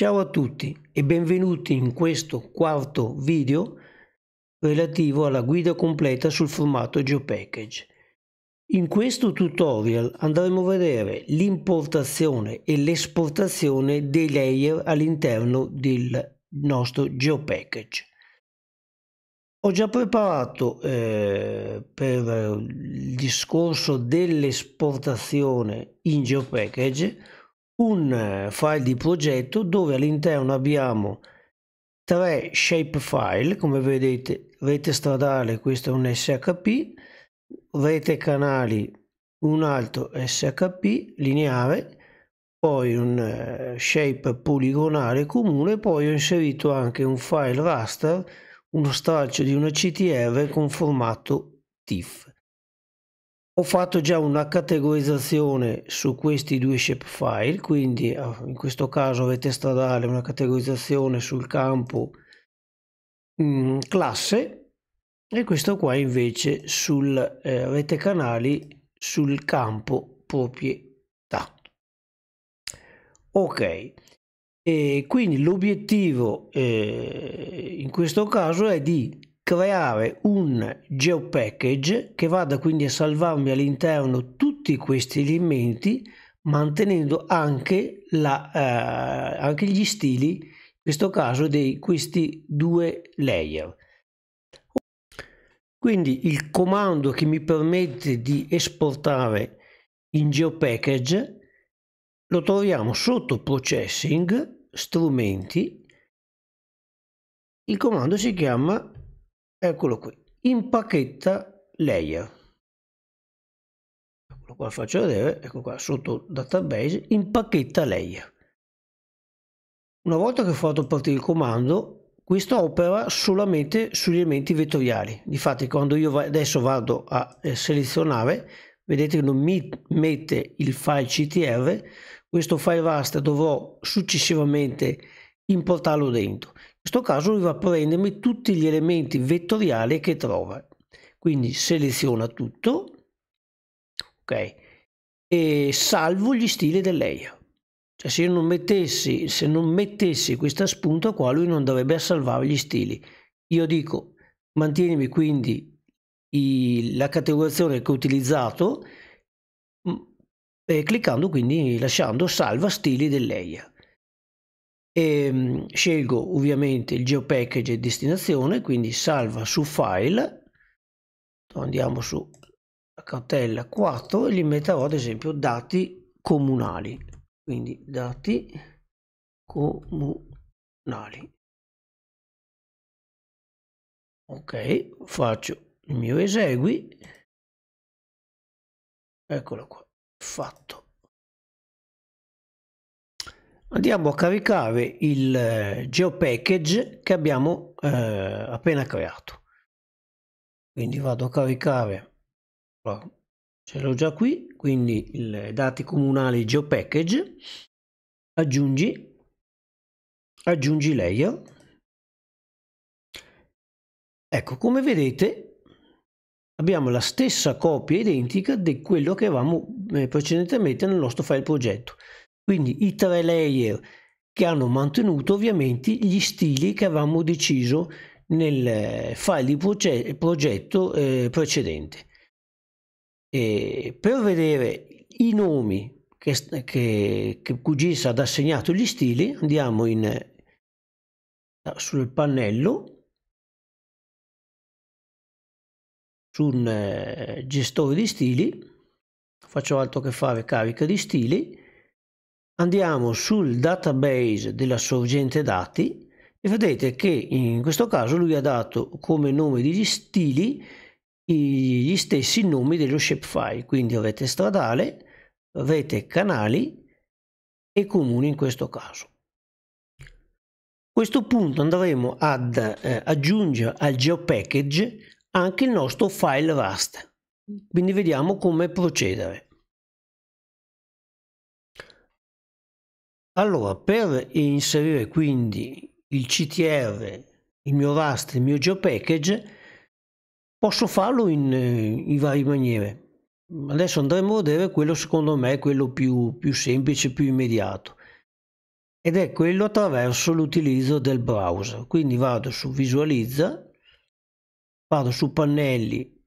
Ciao a tutti e benvenuti in questo quarto video relativo alla guida completa sul formato GeoPackage. In questo tutorial andremo a vedere l'importazione e l'esportazione dei layer all'interno del nostro GeoPackage. Ho già preparato eh, per il discorso dell'esportazione in GeoPackage un eh, file di progetto dove all'interno abbiamo tre shapefile, come vedete, rete stradale, questo è un SHP, rete canali, un altro SHP lineare, poi un eh, shape poligonale comune, poi ho inserito anche un file raster, uno straccio di una CTR con formato TIFF ho fatto già una categorizzazione su questi due shapefile quindi ah, in questo caso avete stradale una categorizzazione sul campo mh, mm, classe e questo qua invece sul eh, rete canali sul campo proprietà ok e quindi l'obiettivo eh, in questo caso è di creare un geopackage che vada quindi a salvarmi all'interno tutti questi elementi mantenendo anche, la, eh, anche gli stili, in questo caso di questi due layer. Quindi il comando che mi permette di esportare in GeoPackage lo troviamo sotto Processing, Strumenti, il comando si chiama eccolo qui impacchetta layer eccolo qua faccio vedere ecco qua sotto database impacchetta layer una volta che ho fatto partire il comando questo opera solamente sugli elementi vettoriali difatti quando io adesso vado a eh, selezionare vedete che non mi mette il file ctr questo file raster dovrò successivamente importarlo dentro questo caso lui va a prendermi tutti gli elementi vettoriali che trova. Quindi seleziona tutto, ok, e salvo gli stili del layer. Cioè se io non mettessi, se non mettessi questa spunta qua, lui non dovrebbe salvare gli stili. Io dico, mantienimi quindi i, la categorizzazione che ho utilizzato, mm, e cliccando quindi, lasciando salva stili del layer e ehm, scelgo ovviamente il geopackage e destinazione, quindi salva su file, andiamo su cautela 4 e gli metterò ad esempio dati comunali, quindi dati comunali. Ok, faccio il mio esegui, eccolo qua, fatto andiamo a caricare il eh, geopackage che abbiamo eh, appena creato quindi vado a caricare ce l'ho già qui quindi i dati comunali geopackage aggiungi aggiungi layer ecco come vedete abbiamo la stessa copia identica di quello che avevamo eh, precedentemente nel nostro file progetto quindi i tre layer che hanno mantenuto ovviamente gli stili che avevamo deciso nel eh, file di proge- progetto eh, precedente. E per vedere i nomi che, che, che QGIS ha assegnato gli stili andiamo in, eh, sul pannello su un eh, gestore di stili faccio altro che fare carica di stili andiamo sul database della sorgente dati e vedete che in questo caso lui ha dato come nome di stili gli stessi nomi dello shapefile quindi rete stradale rete canali e comuni in questo caso a questo punto andremo ad eh, aggiungere al geopackage anche il nostro file raster quindi vediamo come procedere Allora, per inserire quindi il CTR, il mio raster, il mio GeoPackage, posso farlo in, eh, in, varie maniere. Adesso andremo a vedere quello secondo me quello più, più semplice, più immediato. Ed è quello attraverso l'utilizzo del browser. Quindi vado su visualizza, vado su pannelli,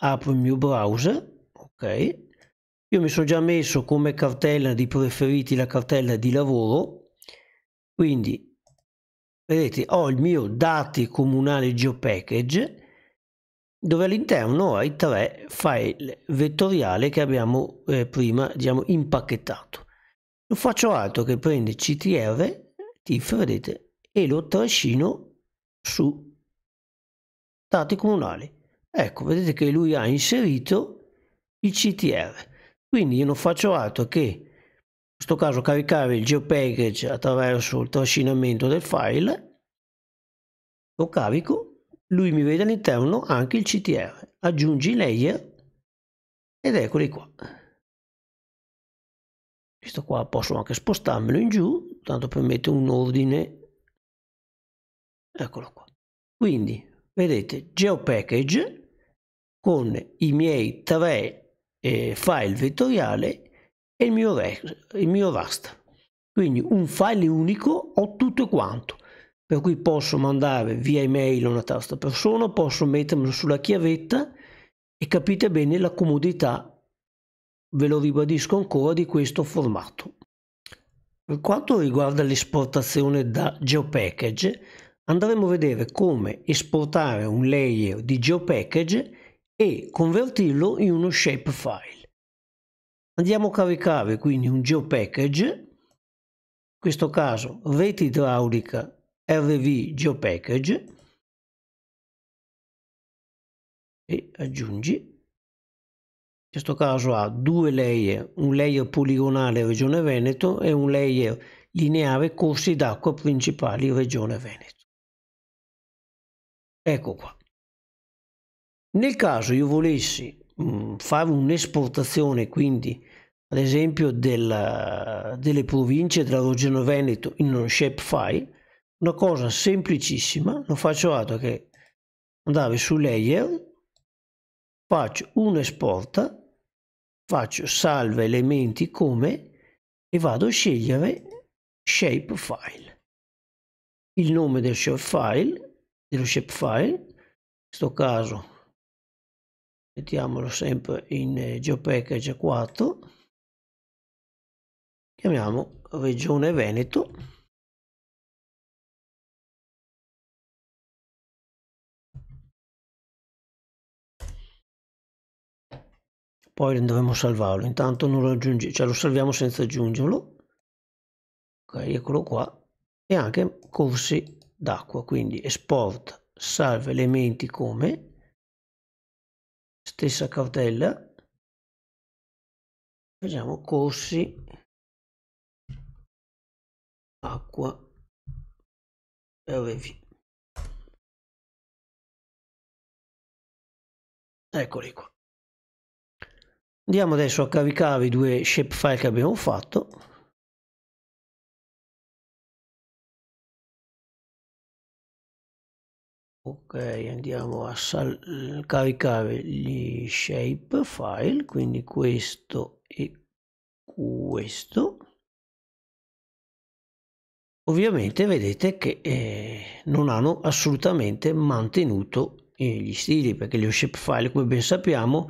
apro il mio browser, ok, io mi sono già messo come cartella di preferiti la cartella di lavoro, quindi vedete ho il mio dati comunale geopackage dove all'interno ho i tre file vettoriali che abbiamo eh, prima diciamo, impacchettato. Non faccio altro che prendere CTR, TIFF, vedete, e lo trascino su dati comunali. Ecco, vedete che lui ha inserito il CTR. Quindi io non faccio altro che, in questo caso, caricare il geopackage attraverso il trascinamento del file, lo carico, lui mi vede all'interno anche il CTR, aggiungi layer ed eccoli qua. Questo qua posso anche spostarmelo in giù, tanto permette un ordine. Eccolo qua. Quindi, vedete, GeoPackage con i miei tre eh, file vettoriale e il mio, rest, il mio raster. Quindi un file unico ho tutto quanto per cui posso mandare via email una tasta persona, posso mettermelo sulla chiavetta e capite bene la comodità, ve lo ribadisco ancora, di questo formato. Per quanto riguarda l'esportazione da GeoPackage, andremo a vedere come esportare un layer di GeoPackage e convertirlo in uno shapefile. Andiamo a caricare quindi un geopackage, in questo caso rete idraulica rv geopackage, e aggiungi, in questo caso ha due layer, un layer poligonale regione Veneto e un layer lineare corsi d'acqua principali regione Veneto. Ecco qua. Nel caso io volessi mh, mm, fare un'esportazione, quindi ad esempio della, delle province della dell'Arogeno Veneto in uno shapefile, una cosa semplicissima, non faccio altro che andare su layer, faccio un esporta, faccio salva elementi come e vado a scegliere shapefile. Il nome del shapefile, dello shapefile, in questo caso mettiamolo sempre in eh, GeoPackage 4, chiamiamo Regione Veneto, poi andremo a salvarlo, intanto non lo aggiungiamo, cioè lo salviamo senza aggiungerlo, ok, eccolo qua, e anche corsi d'acqua, quindi export, salva elementi come, Stessa cautela. Facciamo corsi, acqua e avevi. Eccoli qua. Andiamo adesso a caricare i due shapefile che abbiamo fatto. ok andiamo a caricare gli shapefile quindi questo e questo ovviamente vedete che eh, non hanno assolutamente mantenuto eh, gli stili perché gli shapefile come ben sappiamo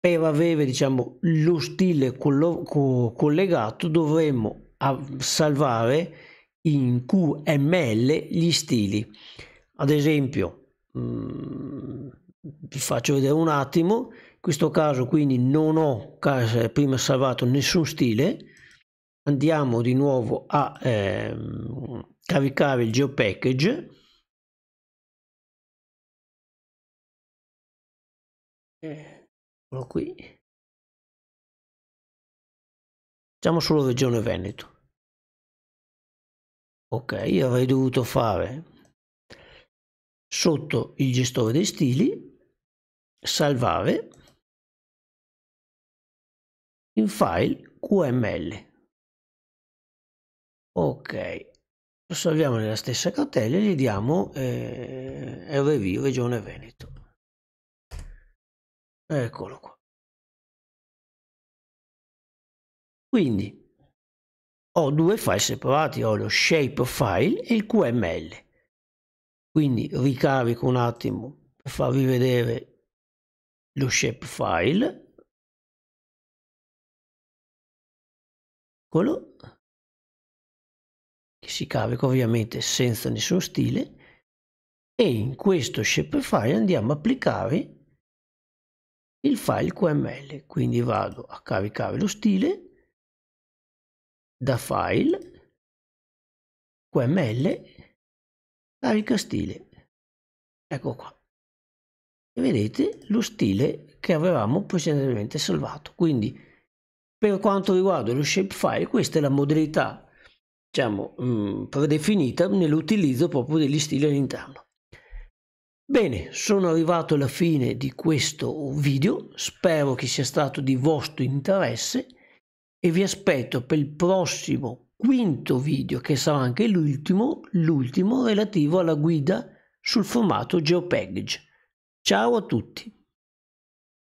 per avere diciamo lo stile collo- co- collegato dovremmo salvare in QML gli stili ad esempio, mh, mm, vi faccio vedere un attimo, in questo caso quindi non ho eh, prima salvato nessun stile, andiamo di nuovo a eh, caricare il geopackage. Eccolo qui. Facciamo solo Regione Veneto. Ok, io avrei dovuto fare sotto il gestore dei stili, salvare in file QML. Ok, lo salviamo nella stessa cartella e gli diamo eh, RV Regione Veneto. Eccolo qua. Quindi ho due file separati, ho lo shape file e il QML quindi ricarico un attimo per farvi vedere lo shapefile eccolo che si carica ovviamente senza nessun stile e in questo shapefile andiamo a applicare il file QML. Quindi vado a caricare lo stile da file QML carica stile ecco qua e vedete lo stile che avevamo precedentemente salvato quindi per quanto riguarda lo shapefile questa è la modalità diciamo mm, predefinita nell'utilizzo proprio degli stili all'interno Bene, sono arrivato alla fine di questo video, spero che sia stato di vostro interesse e vi aspetto per il prossimo quinto video, che sarà anche l'ultimo, l'ultimo relativo alla guida sul formato GeoPackage. Ciao a tutti!